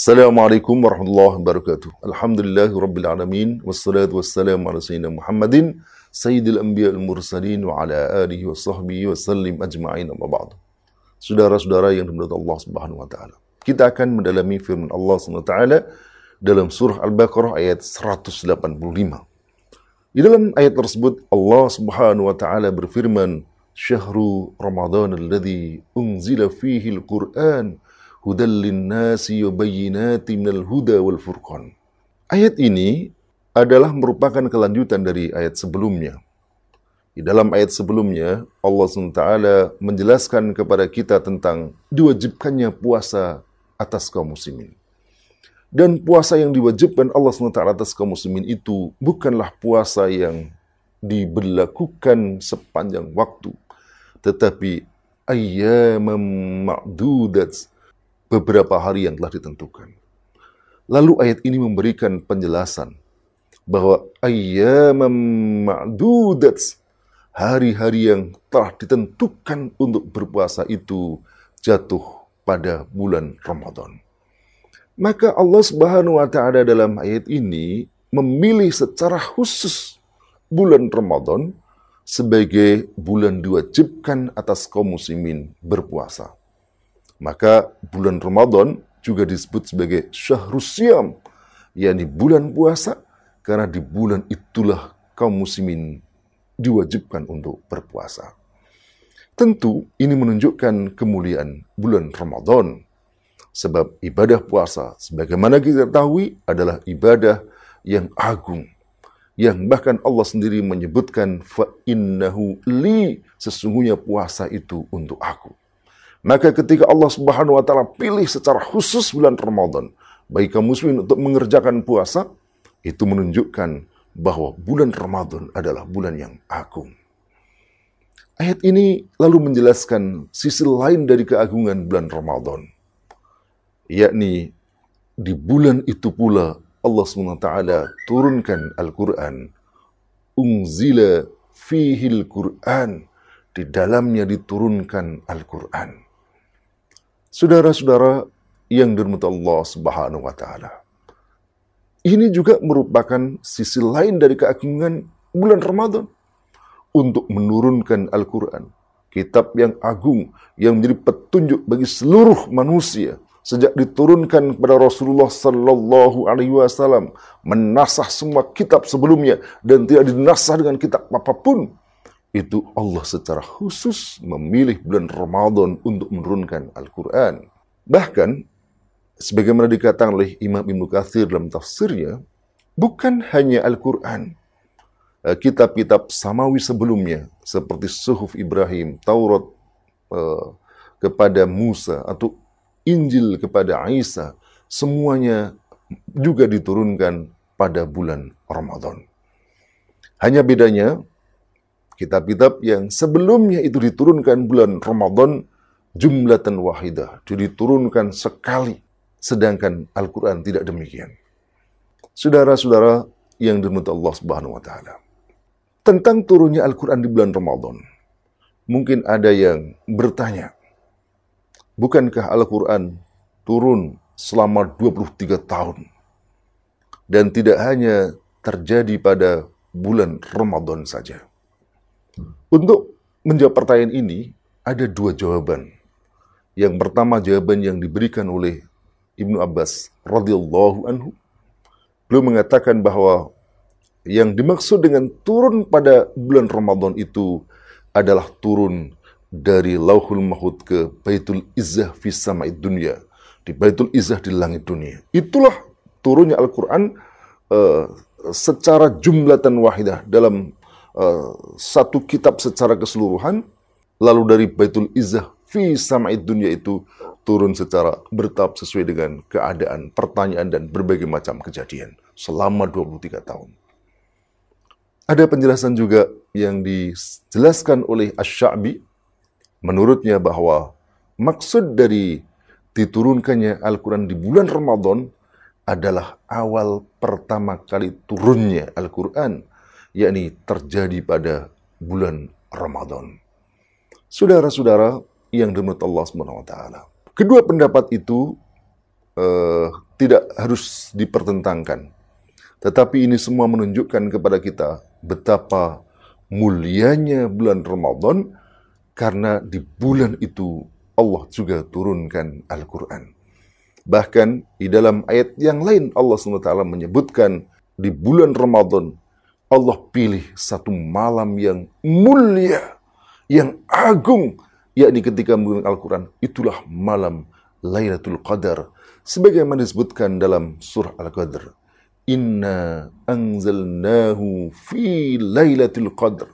السلام عليكم ورحمة الله وبركاته الحمد لله رب العالمين والصلاة والسلام على سيدنا محمد سيد الأنبياء المرسلين وعلى آله وصحبه وسلم أجمعين أما بعد Saudara-saudara yang dimuliakan Allah Subhanahu wa taala. Kita akan mendalami firman Allah Subhanahu wa taala dalam surah Al-Baqarah ayat 185. Di dalam ayat tersebut Allah Subhanahu wa taala berfirman, "Syahrul Ramadan alladzi unzila fihi al-Qur'an" hudal linnasi yubayyinati minal huda wal furqan. Ayat ini adalah merupakan kelanjutan dari ayat sebelumnya. Di dalam ayat sebelumnya, Allah SWT menjelaskan kepada kita tentang diwajibkannya puasa atas kaum muslimin. Dan puasa yang diwajibkan Allah SWT atas kaum muslimin itu bukanlah puasa yang diberlakukan sepanjang waktu. Tetapi ayyaman memakdudat beberapa hari yang telah ditentukan. Lalu ayat ini memberikan penjelasan bahwa ayyamam ma'dudat hari-hari yang telah ditentukan untuk berpuasa itu jatuh pada bulan Ramadan. Maka Allah Subhanahu wa taala dalam ayat ini memilih secara khusus bulan Ramadan sebagai bulan diwajibkan atas kaum muslimin berpuasa. Maka bulan Ramadan juga disebut sebagai syahrus siam, yakni bulan puasa, karena di bulan itulah kaum muslimin diwajibkan untuk berpuasa. Tentu ini menunjukkan kemuliaan bulan Ramadan. Sebab ibadah puasa sebagaimana kita ketahui adalah ibadah yang agung. Yang bahkan Allah sendiri menyebutkan fa'innahu li sesungguhnya puasa itu untuk aku. Maka ketika Allah Subhanahu wa taala pilih secara khusus bulan Ramadan bagi kaum muslimin untuk mengerjakan puasa, itu menunjukkan bahwa bulan Ramadan adalah bulan yang agung. Ayat ini lalu menjelaskan sisi lain dari keagungan bulan Ramadan, yakni di bulan itu pula Allah SWT turunkan Al-Quran. Ungzila fihil Quran. Di dalamnya diturunkan Al-Quran. Saudara-saudara yang dirumut Allah Subhanahu wa taala. Ini juga merupakan sisi lain dari keagungan bulan Ramadan untuk menurunkan Al-Qur'an, kitab yang agung yang menjadi petunjuk bagi seluruh manusia sejak diturunkan kepada Rasulullah Sallallahu Alaihi Wasallam menasah semua kitab sebelumnya dan tidak dinasah dengan kitab apapun itu Allah secara khusus memilih bulan Ramadan untuk menurunkan Al-Quran. Bahkan, sebagaimana dikatakan oleh Imam Ibn Kathir dalam tafsirnya, bukan hanya Al-Quran. Eh, kitab-kitab samawi sebelumnya, seperti Suhuf Ibrahim, Taurat eh, kepada Musa, atau Injil kepada Isa, semuanya juga diturunkan pada bulan Ramadan. Hanya bedanya, kitab-kitab yang sebelumnya itu diturunkan bulan Ramadan jumlatan wahidah, diturunkan sekali. Sedangkan Al-Quran tidak demikian. Saudara-saudara yang dimuti Allah Subhanahu wa taala. Tentang turunnya Al-Quran di bulan Ramadan. Mungkin ada yang bertanya, bukankah Al-Quran turun selama 23 tahun? Dan tidak hanya terjadi pada bulan Ramadan saja. Untuk menjawab pertanyaan ini, ada dua jawaban. Yang pertama jawaban yang diberikan oleh Ibnu Abbas radhiyallahu anhu. Beliau mengatakan bahwa yang dimaksud dengan turun pada bulan Ramadan itu adalah turun dari Lauhul Mahud ke Baitul Izzah fi sama'id dunia. Di Baitul Izzah di langit dunia. Itulah turunnya Al-Quran uh, secara jumlatan wahidah dalam Eh, satu kitab secara keseluruhan, lalu dari Baitul Izzah fi sama'id dunia itu turun secara bertahap sesuai dengan keadaan, pertanyaan, dan berbagai macam kejadian selama 23 tahun. Ada penjelasan juga yang dijelaskan oleh Asy-Sya'bi menurutnya bahwa maksud dari diturunkannya Al-Qur'an di bulan Ramadan adalah awal pertama kali turunnya Al-Qur'an yakni terjadi pada bulan Ramadan. Saudara-saudara yang dimenit Allah SWT. Kedua pendapat itu eh, tidak harus dipertentangkan. Tetapi ini semua menunjukkan kepada kita betapa mulianya bulan Ramadan karena di bulan itu Allah juga turunkan Al-Quran. Bahkan di dalam ayat yang lain Allah SWT menyebutkan di bulan Ramadan Allah pilih satu malam yang mulia, yang agung, yakni ketika menggunakan Al-Quran. Itulah malam Lailatul Qadar. Sebagaimana disebutkan dalam surah Al-Qadr. Inna anzalnahu fi Lailatul Qadr.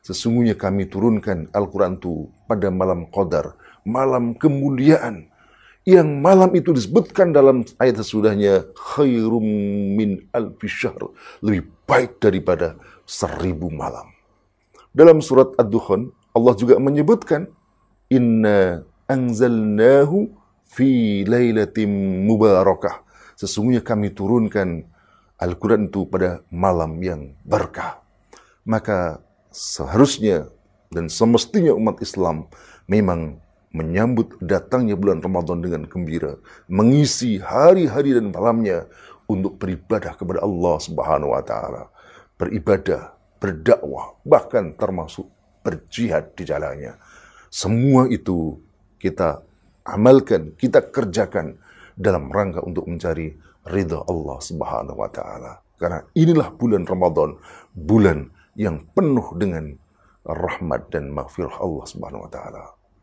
Sesungguhnya kami turunkan Al-Quran itu pada malam Qadar. Malam kemuliaan yang malam itu disebutkan dalam ayat sesudahnya khairum min alfi syahr lebih baik daripada seribu malam. Dalam surat Ad-Dukhan Allah juga menyebutkan inna anzalnahu fi lailatim mubarakah. Sesungguhnya kami turunkan Al-Quran itu pada malam yang berkah. Maka seharusnya dan semestinya umat Islam memang menyambut datangnya bulan Ramadan dengan gembira, mengisi hari-hari dan malamnya untuk beribadah kepada Allah Subhanahu wa taala, beribadah, berdakwah, bahkan termasuk berjihad di jalannya. Semua itu kita amalkan, kita kerjakan dalam rangka untuk mencari ridha Allah Subhanahu wa taala. Karena inilah bulan Ramadan, bulan yang penuh dengan rahmat dan maghfirah Allah Subhanahu wa taala.